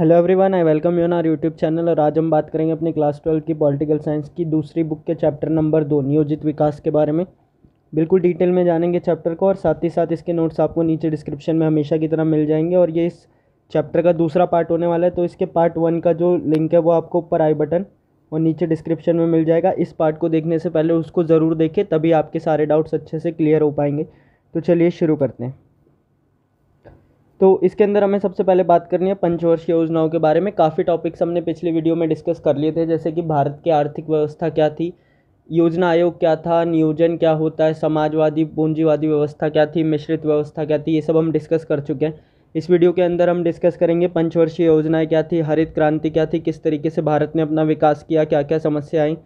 hello everyone I welcome you our YouTube channel और आज हम बात करेंगे अपनी क्लास ट्वेल्व की पॉलिटिकल साइंस की दूसरी बुक के चैप्टर नंबर दो नियोजित विकास के बारे में बिल्कुल डिटेल में जानेंगे चैप्टर को और साथ ही साथ इसके नोट्स आपको नीचे डिस्क्रिप्शन में हमेशा की तरह मिल जाएंगे और ये इस चैप्टर का दूसरा पार्ट होने वाला है तो इसके पार्ट वन का जो लिंक है वो आपको ऊपर आई बटन और नीचे डिस्क्रिप्शन में मिल जाएगा इस पार्ट को देखने से पहले उसको ज़रूर देखें तभी आपके सारे डाउट्स अच्छे से क्लियर हो पाएंगे तो चलिए शुरू करते हैं तो इसके अंदर हमें सबसे पहले बात करनी है पंचवर्षीय योजनाओं के बारे में काफ़ी टॉपिक्स हमने पिछले वीडियो में डिस्कस कर लिए थे जैसे कि भारत की आर्थिक व्यवस्था क्या थी योजना आयोग क्या था नियोजन क्या होता है समाजवादी पूंजीवादी व्यवस्था क्या थी मिश्रित व्यवस्था क्या थी ये सब हम डिस्कस कर चुके हैं इस वीडियो के अंदर हम डिस्कस करेंगे पंचवर्षीय योजनाएँ क्या थी हरित क्रांति क्या थी किस तरीके से भारत ने अपना विकास किया क्या क्या समस्याएँ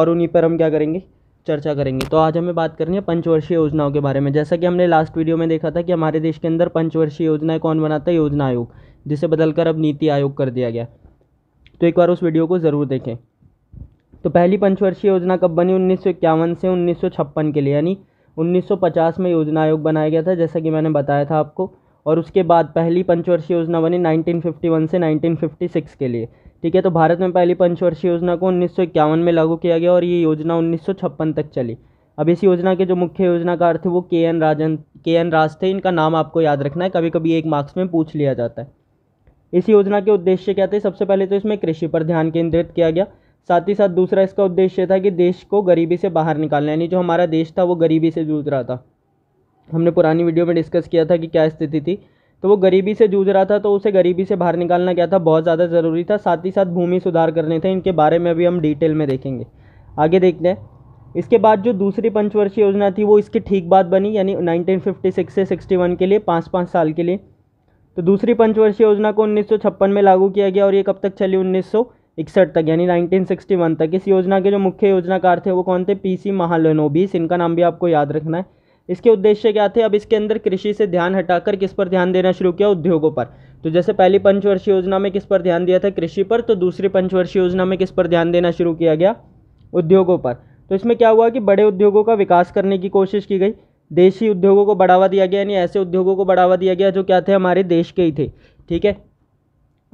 और उन्हीं पर हम क्या करेंगे चर्चा करेंगे तो आज हमें बात करनी है पंचवर्षीय योजनाओं के बारे में जैसा कि हमने लास्ट वीडियो में देखा था कि हमारे देश के अंदर पंचवर्षीय योजनाएं कौन बनाता है योजना आयोग जिसे बदलकर अब नीति आयोग कर दिया गया तो एक बार उस वीडियो को ज़रूर देखें तो पहली पंचवर्षीय योजना कब बनी उन्नीस से उन्नीस के लिए यानी उन्नीस में योजना आयोग बनाया गया था जैसा कि मैंने बताया था आपको और उसके बाद पहली पंचवर्षीय योजना बनी नाइनटीन से नाइनटीन के लिए ठीक है तो भारत में पहली पंचवर्षीय योजना को उन्नीस में लागू किया गया और ये योजना उन्नीस तक चली अब इस योजना के जो मुख्य योजना का अर्थ वो के एन राजन के एन राज थे इनका नाम आपको याद रखना है कभी कभी एक मार्क्स में पूछ लिया जाता है इस योजना के उद्देश्य क्या थे सबसे पहले तो इसमें कृषि पर ध्यान केंद्रित किया गया साथ ही साथ दूसरा इसका उद्देश्य था कि देश को गरीबी से बाहर निकालना यानी जो हमारा देश था वो गरीबी से जूझ रहा था हमने पुरानी वीडियो में डिस्कस किया था कि क्या स्थिति थी तो वो गरीबी से जूझ रहा था तो उसे गरीबी से बाहर निकालना क्या था बहुत ज़्यादा ज़रूरी था साथ ही साथ भूमि सुधार करने थे इनके बारे में भी हम डिटेल में देखेंगे आगे देखते हैं इसके बाद जो दूसरी पंचवर्षीय योजना थी वो इसकी ठीक बात बनी यानी 1956 से 61 के लिए पाँच पाँच साल के लिए तो दूसरी पंचवर्षीय योजना को उन्नीस में लागू किया गया और ये कब तक चली उन्नीस इकसठ तक यानी 1961 तक इस योजना के जो मुख्य योजनाकार थे वो कौन थे पीसी महालनोबिस इनका नाम भी आपको याद रखना है इसके उद्देश्य क्या थे अब इसके अंदर कृषि से ध्यान हटाकर किस पर ध्यान देना शुरू किया उद्योगों पर तो जैसे पहली पंचवर्षीय योजना में किस पर ध्यान दिया था कृषि पर तो दूसरी पंचवर्षीय योजना में किस पर ध्यान देना शुरू किया गया उद्योगों पर तो इसमें क्या हुआ कि बड़े उद्योगों का विकास करने की कोशिश की गई देशी उद्योगों को बढ़ावा दिया गया यानी ऐसे उद्योगों को बढ़ावा दिया गया जो क्या थे हमारे देश के ही थे ठीक है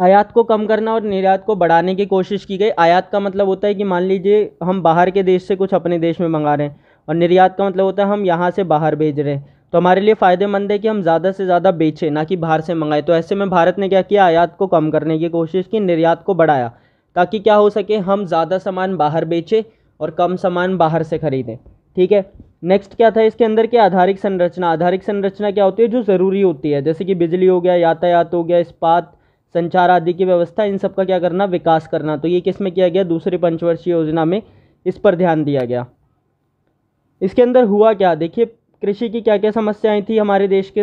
आयात को कम करना और निर्यात को बढ़ाने की कोशिश की गई आयात का मतलब होता है कि मान लीजिए हम बाहर के देश से कुछ अपने देश में मंगा रहे हैं और निर्यात का मतलब होता है हम यहाँ से बाहर भेज रहे हैं तो हमारे लिए फ़ायदेमंद है कि हम ज़्यादा से ज़्यादा बेचें ना कि बाहर से मंगाएं तो ऐसे में भारत ने क्या किया आयात को कम करने की कोशिश की निर्यात को बढ़ाया ताकि क्या हो सके हम ज़्यादा सामान बाहर बेचें और कम सामान बाहर से ख़रीदें ठीक है नेक्स्ट क्या था इसके अंदर की आधारिक संरचना आधारिक संरचना क्या होती है जो ज़रूरी होती है जैसे कि बिजली हो गया यातायात हो गया इस्पात संचार आदि की व्यवस्था इन सब का क्या करना विकास करना तो ये किस में किया गया दूसरी पंचवर्षीय योजना में इस पर ध्यान दिया गया इसके अंदर हुआ क्या देखिए कृषि की क्या क्या समस्याएं थी हमारे देश के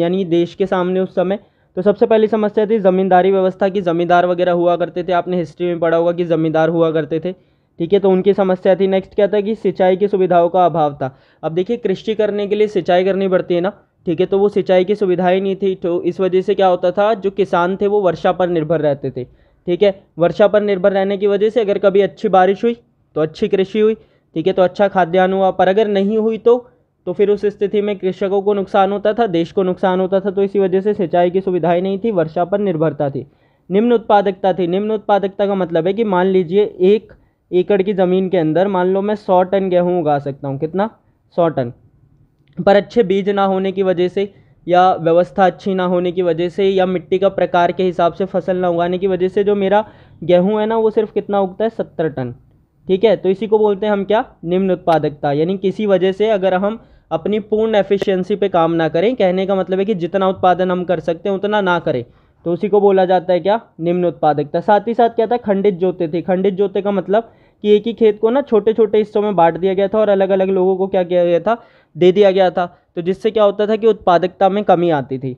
यानी देश के सामने उस समय तो सबसे पहली समस्या थी ज़मींदारी व्यवस्था की ज़मींदार वगैरह हुआ करते थे आपने हिस्ट्री में पढ़ा होगा कि ज़मींदार हुआ करते थे ठीक है तो उनकी समस्या थी नेक्स्ट क्या था कि सिंचाई की सुविधाओं का अभाव था अब देखिए कृषि करने के लिए सिंचाई करनी पड़ती है ना ठीक है तो वो सिंचाई की ही नहीं थी तो इस वजह से क्या होता था जो किसान थे वो वर्षा पर निर्भर रहते थे ठीक है वर्षा पर निर्भर रहने की वजह से अगर कभी अच्छी बारिश हुई तो अच्छी कृषि हुई ठीक है तो अच्छा खाद्यान्न हुआ पर अगर नहीं हुई तो तो फिर उस स्थिति में कृषकों को नुकसान होता था देश को नुकसान होता था तो इसी वजह से सिंचाई की सुविधाएं नहीं थी वर्षा पर निर्भरता थी निम्न उत्पादकता थी निम्न उत्पादकता का मतलब है कि मान लीजिए एक एकड़ की ज़मीन के अंदर मान लो मैं सौ टन गेहूँ उगा सकता हूँ कितना सौ टन पर अच्छे बीज ना होने की वजह से या व्यवस्था अच्छी ना होने की वजह से या मिट्टी का प्रकार के हिसाब से फसल ना उगाने की वजह से जो मेरा गेहूँ है ना वो सिर्फ कितना उगता है सत्तर टन ठीक है तो इसी को बोलते हैं हम क्या निम्न उत्पादकता यानी किसी वजह से अगर हम अपनी पूर्ण एफिशिएंसी पे काम ना करें कहने का मतलब है कि जितना उत्पादन हम कर सकते हैं उतना ना करें तो उसी को बोला जाता है क्या निम्न उत्पादकता साथ ही साथ क्या था खंडित जोते थे खंडित जोते का मतलब कि एक ही खेत को ना छोटे छोटे हिस्सों में बांट दिया गया था और अलग अलग लोगों को क्या किया गया था दे दिया गया था तो जिससे क्या होता था कि उत्पादकता में कमी आती थी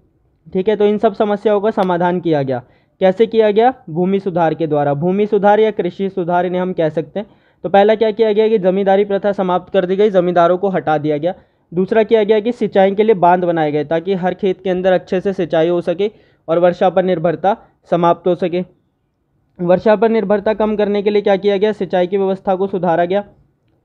ठीक है तो इन सब समस्याओं का समाधान किया गया कैसे किया गया भूमि सुधार के द्वारा भूमि सुधार या कृषि सुधार इन्हें हम कह सकते हैं तो पहला क्या किया गया कि जमींदारी प्रथा समाप्त कर दी गई जमींदारों को हटा दिया गया दूसरा किया गया कि सिंचाई के लिए बांध बनाए गए ताकि हर खेत के अंदर अच्छे से सिंचाई हो सके और वर्षा पर निर्भरता समाप्त हो सके वर्षा पर निर्भरता कम करने के लिए क्या किया गया सिंचाई की व्यवस्था को सुधारा गया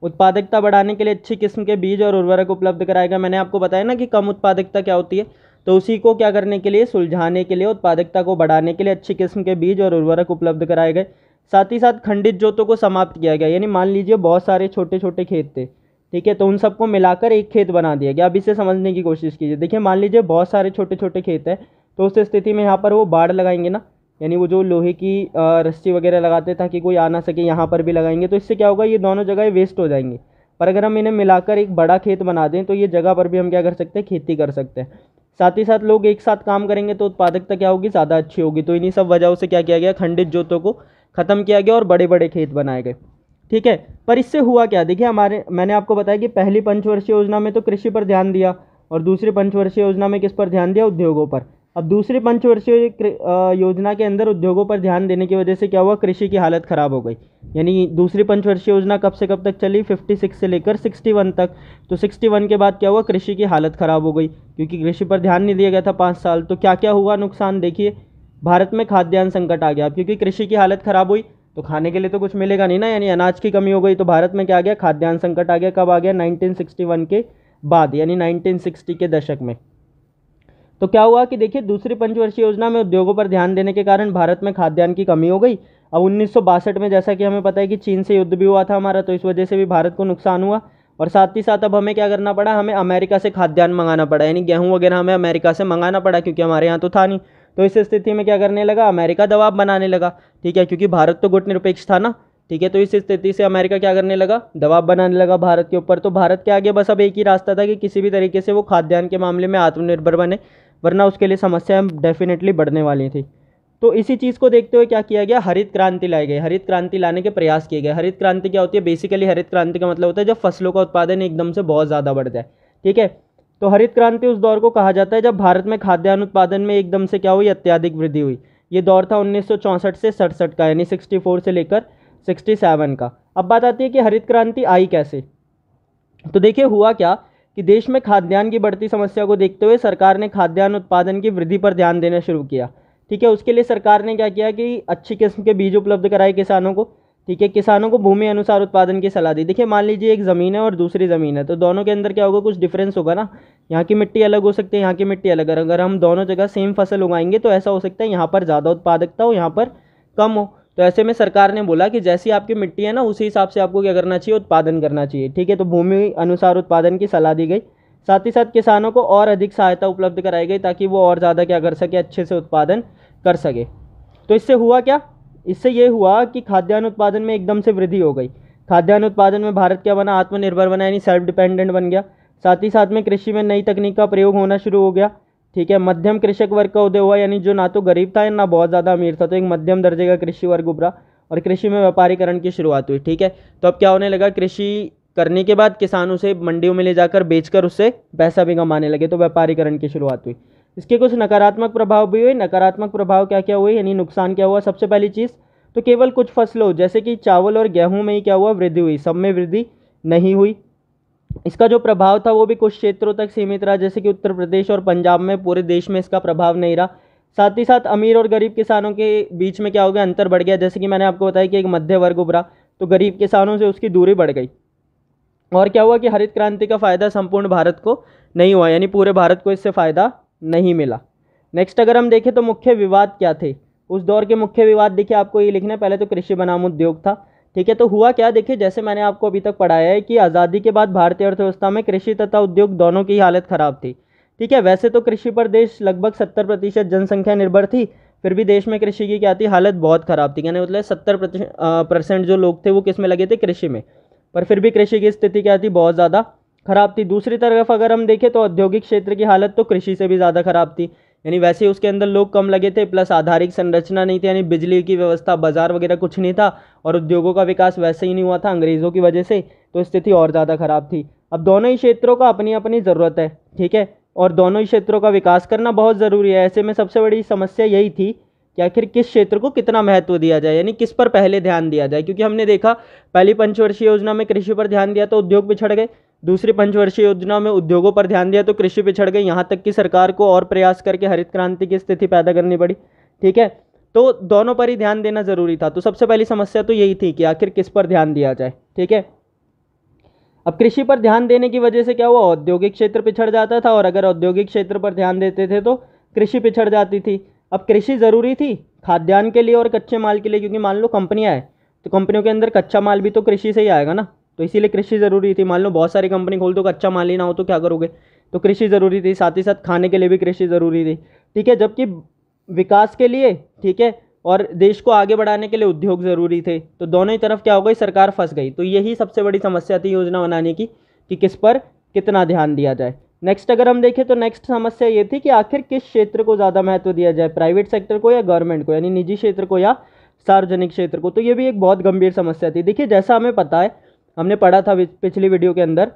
उत्पादकता बढ़ाने के लिए अच्छी किस्म के बीज और उर्वरक उपलब्ध कराया गया मैंने आपको बताया ना कि कम उत्पादकता क्या होती है तो उसी को क्या करने के लिए सुलझाने के लिए उत्पादकता को बढ़ाने के लिए अच्छी किस्म के बीज और उर्वरक उपलब्ध कराए गए साथ ही साथ खंडित जोतों को समाप्त किया गया यानी मान लीजिए बहुत सारे छोटे छोटे खेत थे ठीक है तो उन सबको मिलाकर एक खेत बना दिया गया अब इसे समझने की कोशिश कीजिए देखिए मान लीजिए बहुत सारे छोटे छोटे खेत हैं तो उस स्थिति में यहाँ पर वो बाढ़ लगाएंगे ना यानी वो जो लोहे की रस्सी वगैरह लगाते ताकि कोई आ ना सके यहाँ पर भी लगाएंगे तो इससे क्या होगा ये दोनों जगह वेस्ट हो जाएंगे पर अगर हम इन्हें मिलाकर एक बड़ा खेत बना दें तो ये जगह पर भी हम क्या कर सकते हैं खेती कर सकते हैं साथ ही साथ लोग एक साथ काम करेंगे तो उत्पादकता क्या होगी ज़्यादा अच्छी होगी तो इन्हीं सब वजहों से क्या किया गया खंडित जोतों को ख़त्म किया गया और बड़े बड़े खेत बनाए गए ठीक है पर इससे हुआ क्या देखिए हमारे मैंने आपको बताया कि पहली पंचवर्षीय योजना में तो कृषि पर ध्यान दिया और दूसरी पंचवर्षीय योजना में किस पर ध्यान दिया उद्योगों पर अब दूसरी पंचवर्षीय योजना के अंदर उद्योगों पर ध्यान देने की वजह से क्या हुआ कृषि की हालत ख़राब हो गई यानी दूसरी पंचवर्षीय योजना कब से कब तक चली 56 से लेकर 61 तक तो 61 के बाद क्या हुआ कृषि की हालत ख़राब हो गई क्योंकि कृषि पर ध्यान नहीं दिया गया था पाँच साल तो क्या क्या हुआ नुकसान देखिए भारत में खाद्यान्न संकट आ गया क्योंकि कृषि की हालत ख़राब हुई तो खाने के लिए तो कुछ मिलेगा नहीं ना यानी अनाज की कमी हो गई तो भारत में क्या आ गया खाद्यान्न संकट आ गया कब आ गया नाइनटीन के बाद यानी नाइनटीन के दशक में तो क्या हुआ कि देखिए दूसरी पंचवर्षीय योजना में उद्योगों पर ध्यान देने के कारण भारत में खाद्यान्न की कमी हो गई अब उन्नीस में जैसा कि हमें पता है कि चीन से युद्ध भी हुआ था हमारा तो इस वजह से भी भारत को नुकसान हुआ और साथ ही साथ अब हमें क्या करना पड़ा हमें अमेरिका से खाद्यान्न मंगाना पड़ा यानी गेहूँ वगैरह हमें अमेरिका से मंगाना पड़ा क्योंकि हमारे यहाँ तो था नहीं तो इस स्थिति में क्या करने लगा अमेरिका दबाव बनाने लगा ठीक है क्योंकि भारत तो गुट निरपेक्ष था ना ठीक है तो इस स्थिति से अमेरिका क्या करने लगा दबाव बनाने लगा भारत के ऊपर तो भारत के आगे बस अब एक ही रास्ता था कि किसी भी तरीके से वो खाद्यान्न के मामले में आत्मनिर्भर बने वरना उसके लिए समस्याएं डेफिनेटली बढ़ने वाली थी तो इसी चीज़ को देखते हुए क्या किया गया हरित क्रांति लाई गई हरित क्रांति लाने के प्रयास किए गए हरित क्रांति क्या होती है बेसिकली हरित क्रांति का मतलब होता है जब फसलों का उत्पादन एकदम से बहुत ज़्यादा बढ़ जाए ठीक है तो हरित क्रांति उस दौर को कहा जाता है जब भारत में खाद्यान्न उत्पादन में एकदम से क्या हुई अत्याधिक वृद्धि हुई ये दौर था उन्नीस से सड़सठ का यानी सिक्सटी से लेकर सिक्सटी का अब बात आती है कि हरित क्रांति आई कैसे तो देखिए हुआ क्या कि देश में खाद्यान्न की बढ़ती समस्या को देखते हुए सरकार ने खाद्यान्न उत्पादन की वृद्धि पर ध्यान देना शुरू किया ठीक है उसके लिए सरकार ने क्या किया कि अच्छी किस्म के बीज उपलब्ध कराए किसानों को ठीक है किसानों को भूमि अनुसार उत्पादन की सलाह दी देखिए मान लीजिए एक ज़मीन है और दूसरी ज़मीन है तो दोनों के अंदर क्या होगा कुछ डिफरेंस होगा ना यहाँ की मिट्टी अलग हो सकती है यहाँ की मिट्टी अलग अगर हम दोनों जगह सेम फसल उगाएंगे तो ऐसा हो सकता है यहाँ पर ज़्यादा उत्पादकता हो यहाँ पर कम हो तो ऐसे में सरकार ने बोला कि जैसी आपकी मिट्टी है ना उसी हिसाब से आपको क्या करना चाहिए उत्पादन करना चाहिए ठीक है तो भूमि अनुसार उत्पादन की सलाह दी गई साथ ही साथ किसानों को और अधिक सहायता उपलब्ध कराई गई ताकि वो और ज़्यादा क्या कर सके अच्छे से उत्पादन कर सके तो इससे हुआ क्या इससे ये हुआ कि खाद्यान्न उत्पादन में एकदम से वृद्धि हो गई खाद्यान्न उत्पादन में भारत क्या बना आत्मनिर्भर बना यानी सेल्फ डिपेंडेंट बन गया साथ ही साथ में कृषि में नई तकनीक का प्रयोग होना शुरू हो गया ठीक है मध्यम कृषक वर्ग का उदय हुआ यानी जो ना तो गरीब था ना बहुत ज़्यादा अमीर था तो एक मध्यम दर्जे का कृषि वर्ग उभरा और कृषि में व्यापारीकरण की शुरुआत हुई ठीक है तो अब क्या होने लगा कृषि करने के बाद किसान उसे मंडियों में ले जाकर बेचकर उससे पैसा भी कमाने लगे तो व्यापारीकरण की शुरुआत हुई इसके कुछ नकारात्मक प्रभाव भी हुए नकारात्मक प्रभाव क्या क्या हुए यानी नुकसान क्या हुआ सबसे पहली चीज़ तो केवल कुछ फसलों जैसे कि चावल और गेहूं में ही क्या हुआ वृद्धि हुई सब में वृद्धि नहीं हुई इसका जो प्रभाव था वो भी कुछ क्षेत्रों तक सीमित रहा जैसे कि उत्तर प्रदेश और पंजाब में पूरे देश में इसका प्रभाव नहीं रहा साथ ही साथ अमीर और गरीब किसानों के बीच में क्या हो गया अंतर बढ़ गया जैसे कि मैंने आपको बताया कि एक मध्य वर्ग उभरा तो गरीब किसानों से उसकी दूरी बढ़ गई और क्या हुआ कि हरित क्रांति का फ़ायदा संपूर्ण भारत को नहीं हुआ यानी पूरे भारत को इससे फ़ायदा नहीं मिला नेक्स्ट अगर हम देखें तो मुख्य विवाद क्या थे उस दौर के मुख्य विवाद देखिए आपको ये लिखना है पहले तो कृषि बनाम उद्योग था ठीक है तो हुआ क्या देखिए जैसे मैंने आपको अभी तक पढ़ाया है कि आज़ादी के बाद भारतीय अर्थव्यवस्था में कृषि तथा उद्योग दोनों की हालत ख़राब थी ठीक है वैसे तो कृषि पर देश लगभग सत्तर प्रतिशत जनसंख्या निर्भर थी फिर भी देश में कृषि की क्या थी हालत बहुत ख़राब थी यानी मतलब सत्तर परसेंट जो लोग थे वो किस में लगे थे कृषि में पर फिर भी कृषि की स्थिति क्या थी बहुत ज़्यादा खराब थी दूसरी तरफ अगर हम देखें तो औद्योगिक क्षेत्र की हालत तो कृषि से भी ज़्यादा खराब थी यानी वैसे उसके अंदर लोग कम लगे थे प्लस आधारिक संरचना नहीं थी यानी बिजली की व्यवस्था बाजार वगैरह कुछ नहीं था और उद्योगों का विकास वैसे ही नहीं हुआ था अंग्रेज़ों की वजह से तो स्थिति और ज़्यादा ख़राब थी अब दोनों ही क्षेत्रों का अपनी अपनी ज़रूरत है ठीक है और दोनों ही क्षेत्रों का विकास करना बहुत ज़रूरी है ऐसे में सबसे बड़ी समस्या यही थी कि आखिर किस क्षेत्र को कितना महत्व दिया जाए यानी किस पर पहले ध्यान दिया जाए क्योंकि हमने देखा पहली पंचवर्षीय योजना में कृषि पर ध्यान दिया तो उद्योग पिछड़ गए दूसरी पंचवर्षीय योजना में उद्योगों पर ध्यान दिया तो कृषि पिछड़ गई यहाँ तक कि सरकार को और प्रयास करके हरित क्रांति की स्थिति पैदा करनी पड़ी ठीक है तो दोनों पर ही ध्यान देना ज़रूरी था तो सबसे पहली समस्या तो यही थी कि आखिर किस पर ध्यान दिया जाए ठीक है अब कृषि पर ध्यान देने की वजह से क्या हुआ औद्योगिक क्षेत्र पिछड़ जाता था और अगर औद्योगिक क्षेत्र पर ध्यान देते थे तो कृषि पिछड़ जाती थी अब कृषि ज़रूरी थी खाद्यान्न के लिए और कच्चे माल के लिए क्योंकि मान लो कंपनियाँ हैं तो कंपनियों के अंदर कच्चा माल भी तो कृषि से ही आएगा ना तो इसीलिए कृषि ज़रूरी थी मान लो बहुत सारी कंपनी खोल दो अच्छा माल ही ना हो तो क्या करोगे तो कृषि ज़रूरी थी साथ ही साथ खाने के लिए भी कृषि ज़रूरी थी ठीक है जबकि विकास के लिए ठीक है और देश को आगे बढ़ाने के लिए उद्योग ज़रूरी थे तो दोनों ही तरफ क्या हो गई सरकार फंस गई तो यही सबसे बड़ी समस्या थी योजना बनाने की कि किस पर कितना ध्यान दिया जाए नेक्स्ट अगर हम देखें तो नेक्स्ट समस्या ये थी कि आखिर किस क्षेत्र को ज़्यादा महत्व दिया जाए प्राइवेट सेक्टर को या गवर्नमेंट को यानी निजी क्षेत्र को या सार्वजनिक क्षेत्र को तो ये भी एक बहुत गंभीर समस्या थी देखिए जैसा हमें पता है हमने पढ़ा था पिछली वीडियो के अंदर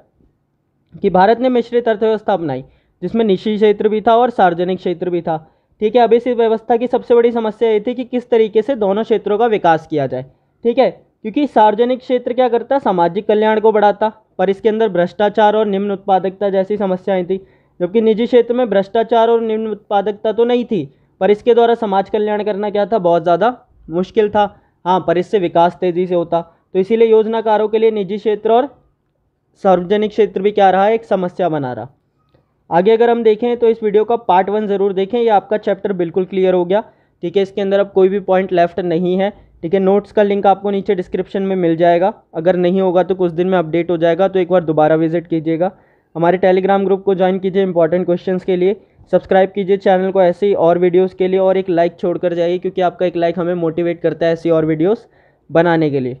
कि भारत ने मिश्रित अर्थव्यवस्था अपनाई जिसमें निजी क्षेत्र भी था और सार्वजनिक क्षेत्र भी था ठीक है अब इस व्यवस्था की सबसे बड़ी समस्या ये थी कि किस तरीके से दोनों क्षेत्रों का विकास किया जाए ठीक है क्योंकि सार्वजनिक क्षेत्र क्या करता सामाजिक कल्याण को बढ़ाता पर इसके अंदर भ्रष्टाचार और निम्न उत्पादकता जैसी समस्याएं थी जबकि निजी क्षेत्र में भ्रष्टाचार और निम्न उत्पादकता तो नहीं थी पर इसके द्वारा समाज कल्याण करना क्या था बहुत ज़्यादा मुश्किल था हाँ पर इससे विकास तेज़ी से होता तो इसीलिए योजनाकारों के लिए निजी क्षेत्र और सार्वजनिक क्षेत्र भी क्या रहा है एक समस्या बना रहा आगे अगर हम देखें तो इस वीडियो का पार्ट वन ज़रूर देखें ये आपका चैप्टर बिल्कुल क्लियर हो गया ठीक है इसके अंदर अब कोई भी पॉइंट लेफ्ट नहीं है ठीक है नोट्स का लिंक आपको नीचे डिस्क्रिप्शन में मिल जाएगा अगर नहीं होगा तो कुछ दिन में अपडेट हो जाएगा तो एक बार दोबारा विजिट कीजिएगा हमारे टेलीग्राम ग्रुप को ज्वाइन कीजिए इंपॉर्टेंट क्वेश्चंस के लिए सब्सक्राइब कीजिए चैनल को ऐसे ही और वीडियोस के लिए और एक लाइक छोड़ कर जाइए क्योंकि आपका एक लाइक हमें मोटिवेट करता है ऐसी और वीडियोस बनाने के लिए